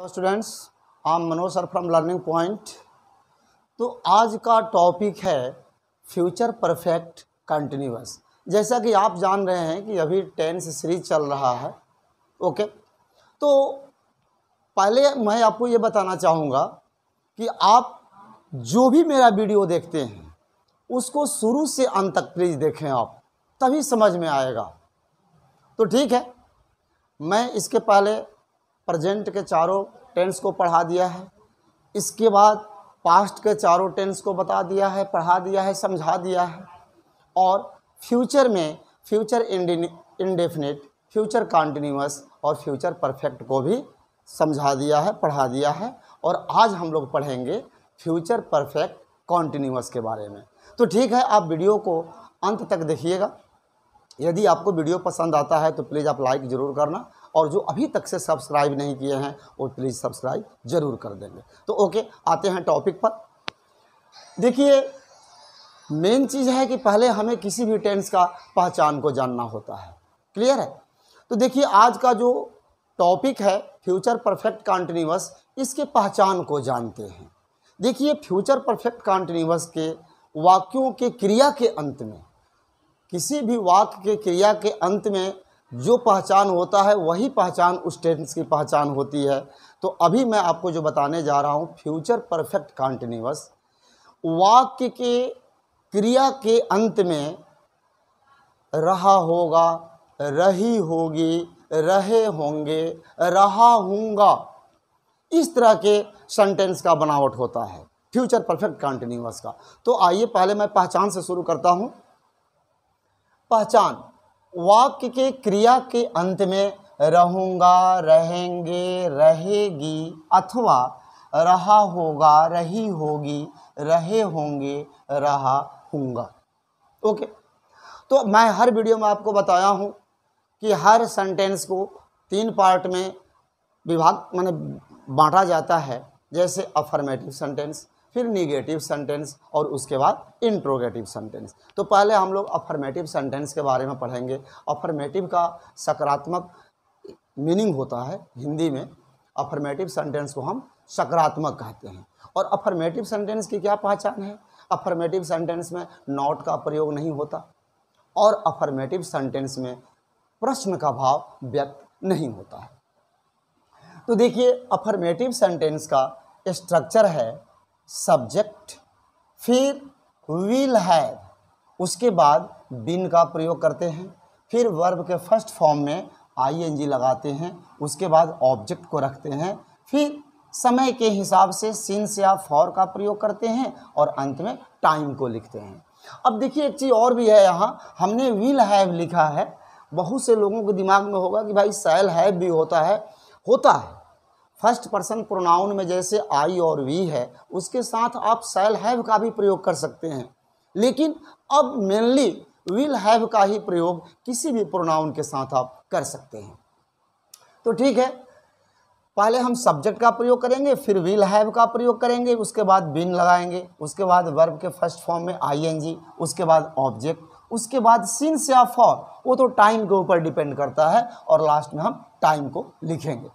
hello students I'm Manoj sir from learning point तो आज का टॉपिक है फ्यूचर परफेक्ट कंटिन्यूस जैसा कि आप जान रहे हैं कि अभी टेंस सीरीज चल रहा है ओके तो पहले मैं आपको ये बताना चाहूँगा कि आप जो भी मेरा वीडियो देखते हैं उसको शुरू से अंत तक प्लीज़ देखें आप तभी समझ में आएगा तो ठीक है मैं इसके पहले प्रजेंट के चारों टेंस को पढ़ा दिया है इसके बाद पास्ट के चारों टेंस को बता दिया है पढ़ा दिया है समझा दिया है और फ्यूचर में फ्यूचर इंडेफिनिट फ्यूचर कॉन्टीन्यूस और फ्यूचर परफेक्ट को भी समझा दिया है पढ़ा दिया है और आज हम लोग पढ़ेंगे फ्यूचर परफेक्ट कॉन्टिन्यूस के बारे में तो ठीक है आप वीडियो को अंत तक देखिएगा यदि आपको वीडियो पसंद आता है तो प्लीज़ आप लाइक ज़रूर करना और जो अभी तक से सब्सक्राइब नहीं किए हैं वो प्लीज़ सब्सक्राइब ज़रूर कर देंगे तो ओके आते हैं टॉपिक पर देखिए मेन चीज़ है कि पहले हमें किसी भी टेंस का पहचान को जानना होता है क्लियर है तो देखिए आज का जो टॉपिक है फ्यूचर परफेक्ट कॉन्टिन्यूस इसके पहचान को जानते हैं देखिए फ्यूचर परफेक्ट कॉन्टिन्यूस के वाक्यों के क्रिया के अंत में किसी भी वाक्य के क्रिया के अंत में जो पहचान होता है वही पहचान उस टेंस की पहचान होती है तो अभी मैं आपको जो बताने जा रहा हूँ फ्यूचर परफेक्ट कॉन्टिन्यूस वाक्य के क्रिया के अंत में रहा होगा रही होगी रहे होंगे रहा होंगा इस तरह के सेंटेंस का बनावट होता है फ्यूचर परफेक्ट कॉन्टिन्यूस का तो आइए पहले मैं पहचान से शुरू करता हूँ पहचान वाक्य के क्रिया के अंत में रहूँगा रहेंगे रहेगी अथवा रहा होगा रही होगी रहे होंगे रहा होगा ओके तो मैं हर वीडियो में आपको बताया हूँ कि हर सेंटेंस को तीन पार्ट में विभाग मैंने बांटा जाता है जैसे अफर्मेटिव सेंटेंस फिर निगेटिव सेंटेंस और उसके बाद इंट्रोगेटिव सेंटेंस तो पहले हम लोग अफर्मेटिव सेंटेंस के बारे में पढ़ेंगे अफर्मेटिव का सकारात्मक मीनिंग होता है हिंदी में अफर्मेटिव सेंटेंस को हम सकारात्मक कहते हैं और अफर्मेटिव सेंटेंस की क्या पहचान है अफर्मेटिव सेंटेंस में नॉट का प्रयोग नहीं होता और अफर्मेटिव सेंटेंस में प्रश्न का भाव व्यक्त नहीं होता है तो देखिए अफर्मेटिव सेंटेंस का स्ट्रक्चर है सब्जेक्ट फिर विल हैव उसके बाद बिन का प्रयोग करते हैं फिर वर्ब के फर्स्ट फॉर्म में आई एन जी लगाते हैं उसके बाद ऑब्जेक्ट को रखते हैं फिर समय के हिसाब से सिंस या फॉर का प्रयोग करते हैं और अंत में टाइम को लिखते हैं अब देखिए एक चीज़ और भी है यहाँ हमने विल हैव लिखा है बहुत से लोगों के दिमाग में होगा कि भाई सेल हैव भी होता है होता है फर्स्ट पर्सन प्रोनाउन में जैसे आई और वी है उसके साथ आप सेल हैव का भी प्रयोग कर सकते हैं लेकिन अब मेनली विल हैव का ही प्रयोग किसी भी प्रोनाउन के साथ आप कर सकते हैं तो ठीक है पहले हम सब्जेक्ट का प्रयोग करेंगे फिर विल हैव का प्रयोग करेंगे उसके बाद बिन लगाएंगे उसके बाद वर्ब के फर्स्ट फॉर्म में आईएनजी उसके बाद ऑब्जेक्ट उसके बाद सिंस या फॉर वो तो टाइम के ऊपर डिपेंड करता है और लास्ट में हम टाइम को लिखेंगे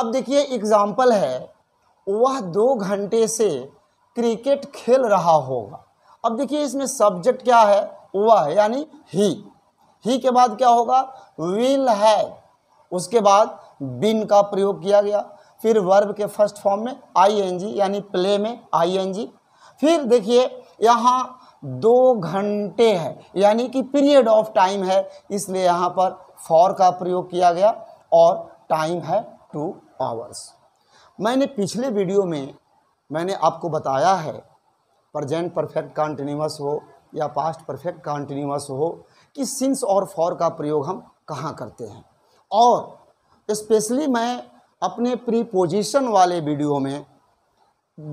अब देखिए एग्ज़ाम्पल है वह दो घंटे से क्रिकेट खेल रहा होगा अब देखिए इसमें सब्जेक्ट क्या है वह यानी ही ही के बाद क्या होगा विल है उसके बाद बिन का प्रयोग किया गया फिर वर्ब के फर्स्ट फॉर्म में आईएनजी यानी प्ले में आईएनजी फिर देखिए यहाँ दो घंटे है यानी कि पीरियड ऑफ टाइम है इसलिए यहाँ पर फॉर का प्रयोग किया गया और टाइम है टू आवर्स मैंने पिछले वीडियो में मैंने आपको बताया है प्रजेंट परफेक्ट कॉन्टिन्यूस हो या पास्ट परफेक्ट कॉन्टिन्यूस हो कि सिंस और फॉर का प्रयोग हम कहाँ करते हैं और स्पेशली मैं अपने प्रीपोजिशन वाले वीडियो में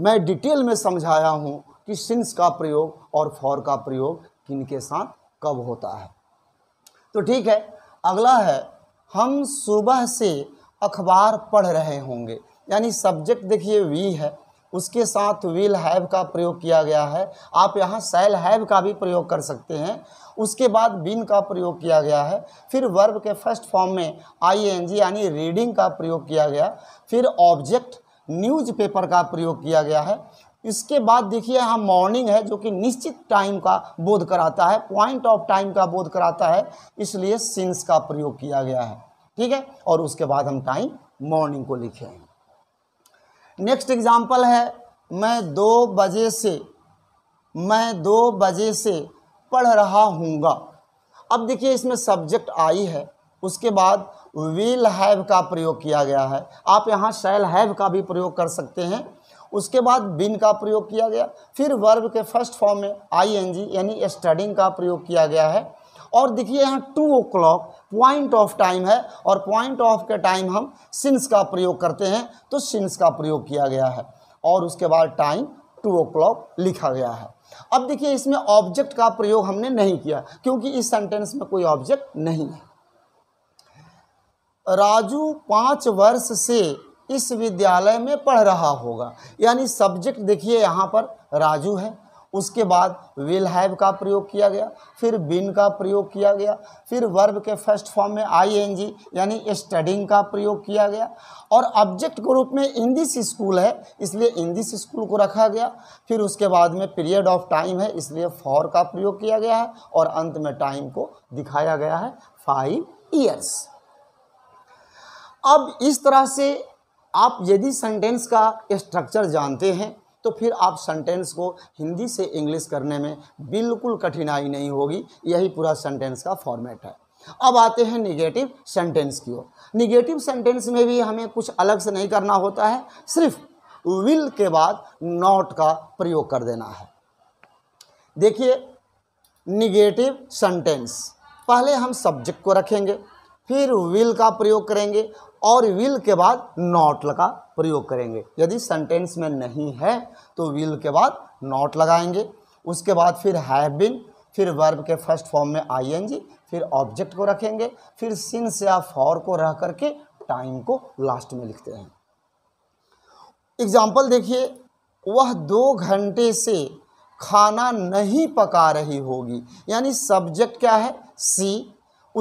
मैं डिटेल में समझाया हूँ कि सिंस का प्रयोग और फॉर का प्रयोग किन के साथ कब होता है तो ठीक है अगला है हम सुबह से अखबार पढ़ रहे होंगे यानी सब्जेक्ट देखिए वी है उसके साथ विल हैव का प्रयोग किया गया है आप यहाँ सेल हैव का भी प्रयोग कर सकते हैं उसके बाद बिन का प्रयोग किया गया है फिर वर्ब के फर्स्ट फॉर्म में आई एन जी यानी रीडिंग का प्रयोग किया गया फिर ऑब्जेक्ट न्यूज़पेपर का प्रयोग किया गया है इसके बाद देखिए यहाँ मॉर्निंग है जो कि निश्चित टाइम का बोध कराता है पॉइंट ऑफ टाइम का बोध कराता है इसलिए सिंस का प्रयोग किया गया है ठीक है और उसके बाद हम टाइम मॉर्निंग को लिखें नेक्स्ट एग्जाम्पल है मैं दो बजे से मैं दो बजे से पढ़ रहा हूँगा अब देखिए इसमें सब्जेक्ट आई है उसके बाद विल हैव का प्रयोग किया गया है आप यहाँ शैल हैव का भी प्रयोग कर सकते हैं उसके बाद बिन का प्रयोग किया गया फिर वर्ब के फर्स्ट फॉर्म में आई एन जी यानी स्टडिंग का प्रयोग किया गया है और देखिए यहाँ two o'clock point of time है और पॉइंट ऑफ के टाइम हम सिंस का प्रयोग करते हैं तो सिंस का प्रयोग किया गया है और उसके बाद टाइम टू ओ क्लॉक लिखा गया है अब देखिए इसमें ऑब्जेक्ट का प्रयोग हमने नहीं किया क्योंकि इस सेंटेंस में कोई ऑब्जेक्ट नहीं है राजू पाँच वर्ष से इस विद्यालय में पढ़ रहा होगा यानी सब्जेक्ट देखिए यहाँ पर राजू है उसके बाद विल हैव का प्रयोग किया गया फिर बिन का प्रयोग किया गया फिर वर्ब के फर्स्ट फॉर्म में आई एन जी यानी स्टडिंग का प्रयोग किया गया और ऑब्जेक्ट के रूप में इंग्लिश स्कूल है इसलिए इंग्लिश स्कूल को रखा गया फिर उसके बाद में पीरियड ऑफ टाइम है इसलिए फॉर का प्रयोग किया गया है और अंत में टाइम को दिखाया गया है फाइव ईयर्स अब इस तरह से आप यदि सेंटेंस का स्ट्रक्चर जानते हैं तो फिर आप सेंटेंस को हिंदी से इंग्लिश करने में बिल्कुल कठिनाई नहीं होगी यही पूरा सेंटेंस का फॉर्मेट है अब आते हैं निगेटिव सेंटेंस की ओर निगेटिव सेंटेंस में भी हमें कुछ अलग से नहीं करना होता है सिर्फ विल के बाद नॉट का प्रयोग कर देना है देखिए निगेटिव सेंटेंस पहले हम सब्जेक्ट को रखेंगे फिर विल का प्रयोग करेंगे और विल के बाद नॉट का प्रयोग करेंगे यदि सेंटेंस में नहीं है तो विल के बाद नॉट लगाएंगे उसके बाद फिर हैव बिन फिर वर्ब के फर्स्ट फॉर्म में आईएनजी फिर ऑब्जेक्ट को रखेंगे फिर सिंस या फॉर को रह करके टाइम को लास्ट में लिखते हैं एग्जाम्पल देखिए वह दो घंटे से खाना नहीं पका रही होगी यानी सब्जेक्ट क्या है सी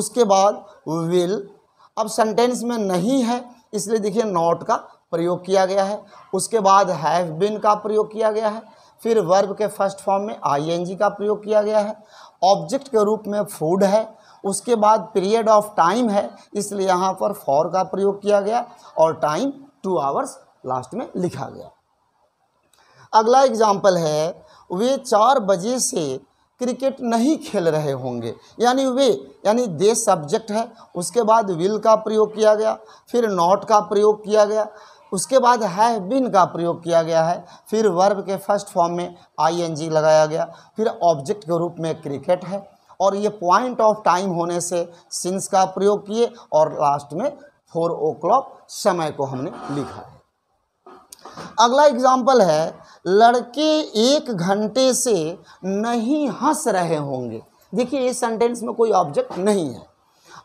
उसके बाद विल अब सेंटेंस में नहीं है इसलिए देखिए नॉट का प्रयोग किया गया है उसके बाद हैव बिन का प्रयोग किया गया है फिर वर्ब के फर्स्ट फॉर्म में आईएनजी का प्रयोग किया गया है ऑब्जेक्ट के रूप में फूड है उसके बाद पीरियड ऑफ टाइम है इसलिए यहाँ पर फॉर का प्रयोग किया गया और टाइम टू आवर्स लास्ट में लिखा गया अगला एग्जाम्पल है वे चार बजे से क्रिकेट नहीं खेल रहे होंगे यानी वे यानी दे सब्जेक्ट है उसके बाद विल का प्रयोग किया गया फिर नॉट का प्रयोग किया गया उसके बाद हैव बिन का प्रयोग किया गया है फिर वर्ब के फर्स्ट फॉर्म में आईएनजी लगाया गया फिर ऑब्जेक्ट के रूप में क्रिकेट है और ये पॉइंट ऑफ टाइम होने से सिंस का प्रयोग किए और लास्ट में फोर ओ क्लॉक समय को हमने लिखा अगला एग्जाम्पल है लड़के एक घंटे से नहीं हंस रहे होंगे देखिए इस सेंटेंस में कोई ऑब्जेक्ट नहीं है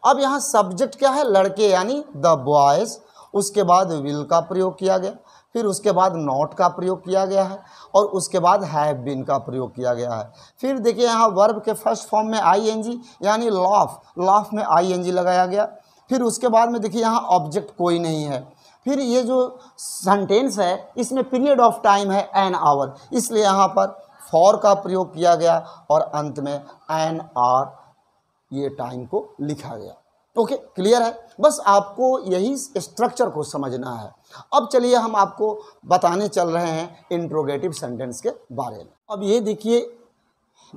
अब यहाँ सब्जेक्ट क्या है लड़के यानी द बॉयज़ उसके बाद विल का प्रयोग किया गया फिर उसके बाद नॉट का प्रयोग किया गया है और उसके बाद हैव बिन का प्रयोग किया गया है फिर देखिए यहाँ वर्ब के फर्स्ट फॉर्म में आई एन जी यानी लॉफ लॉफ में आई एन जी लगाया गया फिर उसके बाद में देखिए यहाँ ऑब्जेक्ट कोई नहीं है फिर ये जो सेंटेंस है इसमें पीरियड ऑफ टाइम है एन आवर इसलिए यहाँ पर फॉर का प्रयोग किया गया और अंत में एन आर ये टाइम को लिखा गया ओके okay, क्लियर है बस आपको यही स्ट्रक्चर को समझना है अब चलिए हम आपको बताने चल रहे हैं इंट्रोगेटिव सेंटेंस के बारे में अब ये देखिए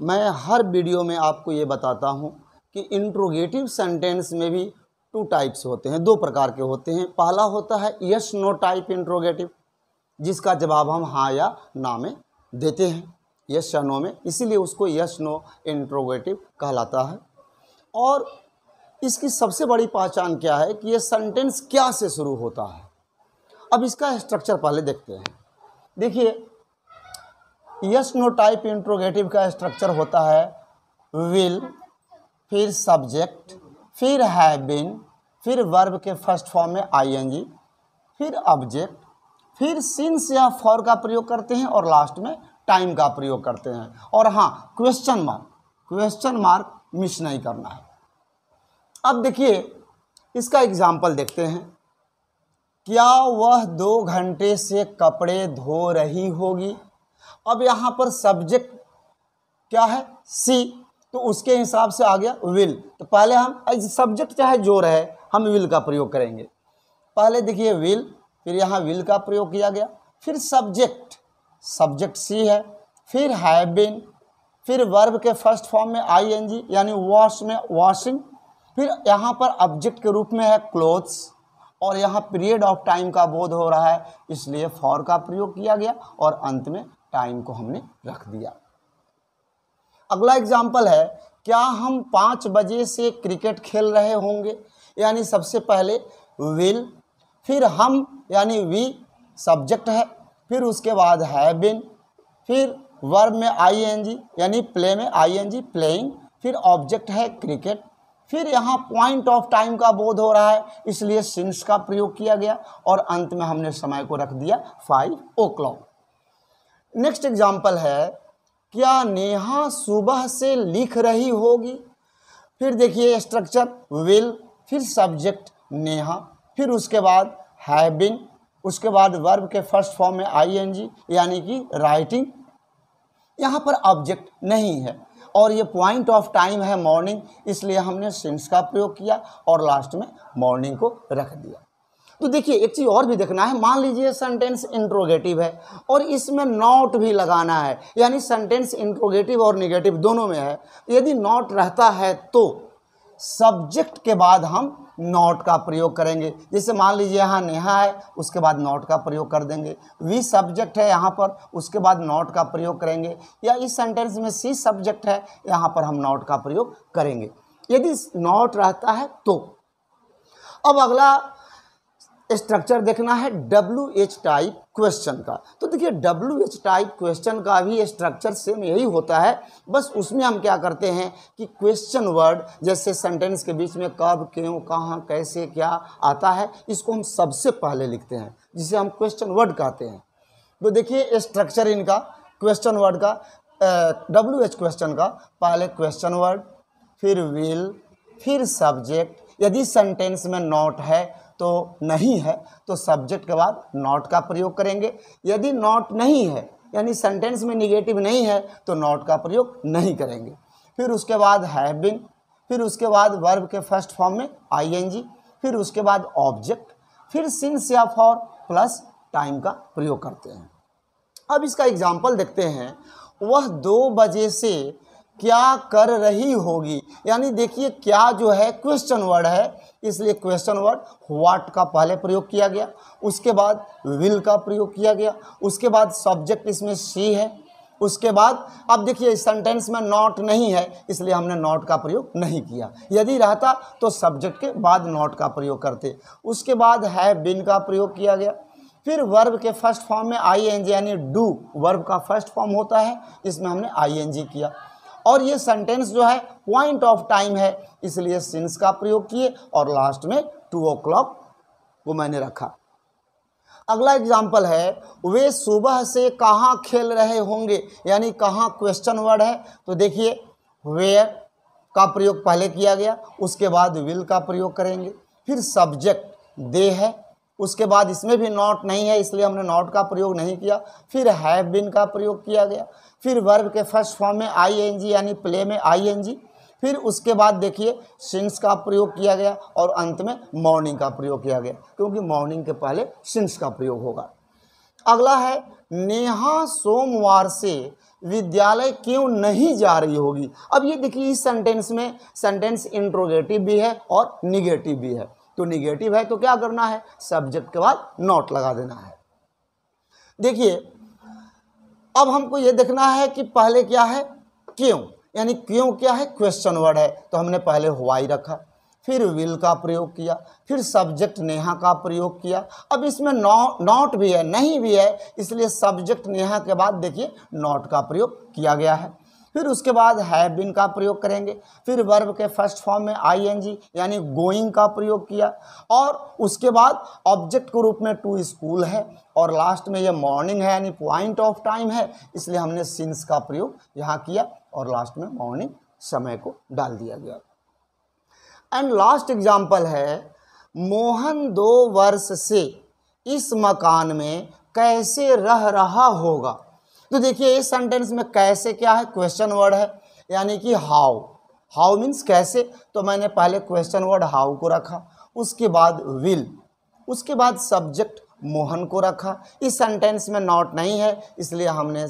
मैं हर वीडियो में आपको ये बताता हूँ कि इंट्रोगेटिव सेंटेंस में भी टू टाइप्स होते हैं दो प्रकार के होते हैं पहला होता है यस नो टाइप इंट्रोगेटिव जिसका जवाब हम हाँ या ना में देते हैं यस या नो में इसीलिए उसको यस नो इंट्रोगेटिव कहलाता है और इसकी सबसे बड़ी पहचान क्या है कि ये सेंटेंस क्या से शुरू होता है अब इसका स्ट्रक्चर पहले देखते हैं देखिए यस नो टाइप इंट्रोगेटिव का स्ट्रक्चर होता है विल फिर सब्जेक्ट फिर हैव बिन फिर वर्ब के फर्स्ट फॉर्म में आईएनजी फिर ऑब्जेक्ट फिर सिंस या फॉर का प्रयोग करते हैं और लास्ट में टाइम का प्रयोग करते हैं और हाँ question mark question mark miss नहीं करना है अब देखिए इसका एग्ज़ाम्पल देखते हैं क्या वह दो घंटे से कपड़े धो रही होगी अब यहाँ पर सब्जेक्ट क्या है सी तो उसके हिसाब से आ गया विल तो पहले हम सब्जेक्ट चाहे जो रहे हम विल का प्रयोग करेंगे पहले देखिए विल फिर यहाँ विल का प्रयोग किया गया फिर सब्जेक्ट सब्जेक्ट सी है फिर हैव बिन फिर वर्ब के फर्स्ट फॉर्म में आई एन जी यानी वॉश में वॉशिंग फिर यहाँ पर ऑब्जेक्ट के रूप में है क्लोथ्स और यहाँ पीरियड ऑफ टाइम का बोध हो रहा है इसलिए फॉर का प्रयोग किया गया और अंत में टाइम को हमने रख दिया अगला एग्जाम्पल है क्या हम पाँच बजे से क्रिकेट खेल रहे होंगे यानी सबसे पहले विल फिर हम यानी वी सब्जेक्ट है फिर उसके बाद है बिन फिर वर्ब में आई एन जी यानी प्ले में आई एन जी प्लेइंग फिर ऑब्जेक्ट है क्रिकेट फिर यहाँ पॉइंट ऑफ टाइम का बोध हो रहा है इसलिए सिंस का प्रयोग किया गया और अंत में हमने समय को रख दिया five o'clock next example है क्या नेहा सुबह से लिख रही होगी फिर देखिए स्ट्रक्चर विल फिर सब्जेक्ट नेहा फिर उसके बाद हैबिन उसके बाद वर्ब के फर्स्ट फॉर्म में आईएनजी यानी कि राइटिंग यहाँ पर ऑब्जेक्ट नहीं है और ये पॉइंट ऑफ टाइम है मॉर्निंग इसलिए हमने सिंस का प्रयोग किया और लास्ट में मॉर्निंग को रख दिया तो देखिए एक चीज़ और भी देखना है मान लीजिए सेंटेंस इंट्रोगेटिव है और इसमें नॉट भी लगाना है यानी सेंटेंस इंट्रोगेटिव और निगेटिव दोनों में है तो यदि नॉट रहता है तो सब्जेक्ट के बाद हम नॉट का प्रयोग करेंगे जैसे मान लीजिए यहाँ नेहा है उसके बाद नॉट का प्रयोग कर देंगे वी सब्जेक्ट है यहाँ पर उसके बाद नॉट का प्रयोग करेंगे या इस सेंटेंस में सी सब्जेक्ट है यहाँ पर हम नॉट का प्रयोग करेंगे यदि नॉट रहता है तो अब अगला स्ट्रक्चर देखना है डब्ल्यू एच टाइप क्वेश्चन का तो देखिए डब्ल्यू एच टाइप क्वेश्चन का भी स्ट्रक्चर सेम यही होता है बस उसमें हम क्या करते हैं कि क्वेश्चन वर्ड जैसे सेंटेंस के बीच में कब क्यों कहाँ कैसे क्या आता है इसको हम सबसे पहले लिखते हैं जिसे हम क्वेश्चन वर्ड कहते हैं तो देखिए स्ट्रक्चर इनका क्वेश्चन वर्ड का डब्ल्यू एच क्वेश्चन का पहले क्वेश्चन वर्ड फिर विल फिर सब्जेक्ट यदि सेंटेंस में नॉट है तो नहीं है तो सब्जेक्ट के बाद नॉट का प्रयोग करेंगे यदि नॉट नहीं है यानी सेंटेंस में निगेटिव नहीं है तो नॉट का प्रयोग नहीं करेंगे फिर उसके बाद हैव बिन फिर उसके बाद वर्ब के फर्स्ट फॉर्म में आईएनजी फिर उसके बाद ऑब्जेक्ट फिर सिंस या फॉर प्लस टाइम का प्रयोग करते हैं अब इसका एग्जाम्पल देखते हैं वह दो बजे से क्या कर रही होगी यानी देखिए क्या जो है क्वेश्चन वर्ड है इसलिए क्वेश्चन वर्ड व्हाट का पहले प्रयोग किया गया उसके बाद विल का प्रयोग किया गया उसके बाद सब्जेक्ट इसमें सी है उसके बाद अब देखिए इस सेंटेंस में नॉट नहीं है इसलिए हमने नॉट का प्रयोग नहीं किया यदि रहता तो सब्जेक्ट के बाद नॉट का प्रयोग करते उसके बाद है बिन का प्रयोग किया गया फिर वर्ब के फर्स्ट फॉर्म में आई एन जी यानी डू वर्ब का फर्स्ट फॉर्म होता है इसमें हमने आई एन जी किया और ये सेंटेंस जो है पॉइंट ऑफ टाइम है इसलिए सिंस का प्रयोग किए और लास्ट में टू ओ क्लॉक मैंने रखा अगला एग्जाम्पल है वे सुबह से कहाँ खेल रहे होंगे यानी कहाँ क्वेश्चन वर्ड है तो देखिए वेयर का प्रयोग पहले किया गया उसके बाद विल का प्रयोग करेंगे फिर सब्जेक्ट दे है उसके बाद इसमें भी नॉट नहीं है इसलिए हमने नॉट का प्रयोग नहीं किया फिर हैव बिन का प्रयोग किया गया फिर वर्ब के फर्स्ट फॉर्म में आई एन जी यानी प्ले में आई एन जी फिर उसके बाद देखिए सिंस का प्रयोग किया गया और अंत में मॉर्निंग का प्रयोग किया गया क्योंकि मॉर्निंग के पहले सिंस का प्रयोग होगा अगला है नेहा सोमवार से विद्यालय क्यों नहीं जा रही होगी अब ये देखिए इस सेंटेंस में सेंटेंस इंट्रोगेटिव भी है और निगेटिव भी है तो निगेटिव है तो क्या करना है सब्जेक्ट के बाद नॉट लगा देना है देखिए अब हमको ये देखना है कि पहले क्या है क्यों यानी क्यों क्या है क्वेश्चन वर्ड है तो हमने पहले हुआई रखा फिर विल का प्रयोग किया फिर सब्जेक्ट नेहा का प्रयोग किया अब इसमें नॉ नॉट भी है नहीं भी है इसलिए सब्जेक्ट नेहा के बाद देखिए नॉट का प्रयोग किया गया है फिर उसके बाद हैव बिन का प्रयोग करेंगे फिर वर्ब के फर्स्ट फॉर्म में आईएनजी यानी गोइंग का प्रयोग किया और उसके बाद ऑब्जेक्ट के रूप में टू स्कूल है और लास्ट में ये मॉर्निंग है यानी पॉइंट ऑफ टाइम है इसलिए हमने सिंस का प्रयोग यहाँ किया और लास्ट में मॉर्निंग समय को डाल दिया गया एंड लास्ट एग्जाम्पल है मोहन दो वर्ष से इस मकान में कैसे रह रहा होगा तो देखिए इस सेंटेंस में कैसे क्या है क्वेश्चन वर्ड है यानी कि हाउ हाउ मीन्स कैसे तो मैंने पहले क्वेश्चन वर्ड हाउ को रखा उसके बाद विल उसके बाद सब्जेक्ट मोहन को रखा इस सेंटेंस में नॉट नहीं है इसलिए हमने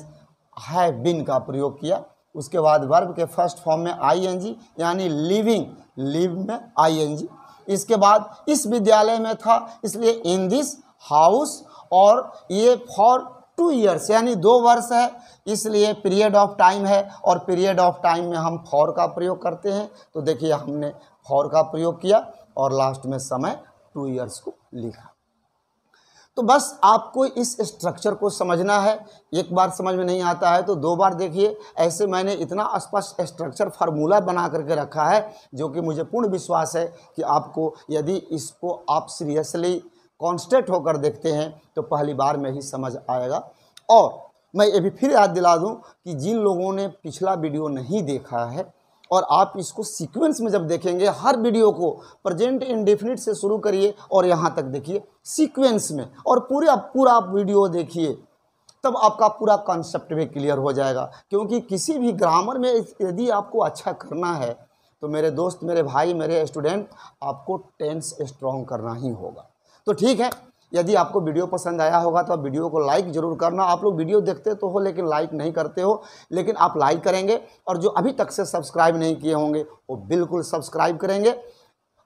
है बिन का प्रयोग किया उसके बाद वर्ब के फर्स्ट फॉर्म में आईएनजी यानी लिविंग लिव में आईएनजी इसके बाद इस विद्यालय में था इसलिए इन दिस हाउस और ये फॉर टू ईयर्स यानी दो वर्ष है इसलिए पीरियड ऑफ टाइम है और पीरियड ऑफ टाइम में हम फॉर का प्रयोग करते हैं तो देखिए हमने फॉर का प्रयोग किया और लास्ट में समय टू ईयर्स को लिखा तो बस आपको इस स्ट्रक्चर को समझना है एक बार समझ में नहीं आता है तो दो बार देखिए ऐसे मैंने इतना स्पष्ट स्ट्रक्चर फार्मूला बना करके रखा है जो कि मुझे पूर्ण विश्वास है कि आपको यदि इसको आप सीरियसली कॉन्स्टेंट होकर देखते हैं तो पहली बार में ही समझ आएगा और मैं ये भी फिर याद दिला दूं कि जिन लोगों ने पिछला वीडियो नहीं देखा है और आप इसको सीक्वेंस में जब देखेंगे हर वीडियो को प्रेजेंट इंडेफिनिट से शुरू करिए और यहाँ तक देखिए सीक्वेंस में और पूरे आप पूरा आप वीडियो देखिए तब आपका पूरा कॉन्सेप्ट भी क्लियर हो जाएगा क्योंकि किसी भी ग्रामर में यदि आपको अच्छा करना है तो मेरे दोस्त मेरे भाई मेरे स्टूडेंट आपको टेंस स्ट्रॉन्ग करना ही होगा तो ठीक है यदि आपको वीडियो पसंद आया होगा तो आप वीडियो को लाइक ज़रूर करना आप लोग वीडियो देखते तो हो लेकिन लाइक नहीं करते हो लेकिन आप लाइक करेंगे और जो अभी तक से सब्सक्राइब नहीं किए होंगे वो बिल्कुल सब्सक्राइब करेंगे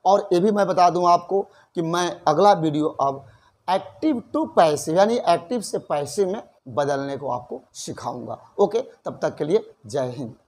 और ये भी मैं बता दूं आपको कि मैं अगला वीडियो अब एक्टिव टू पैसिव यानी एक्टिव से पैसिव में बदलने को आपको सिखाऊंगा ओके तब तक के लिए जय हिंद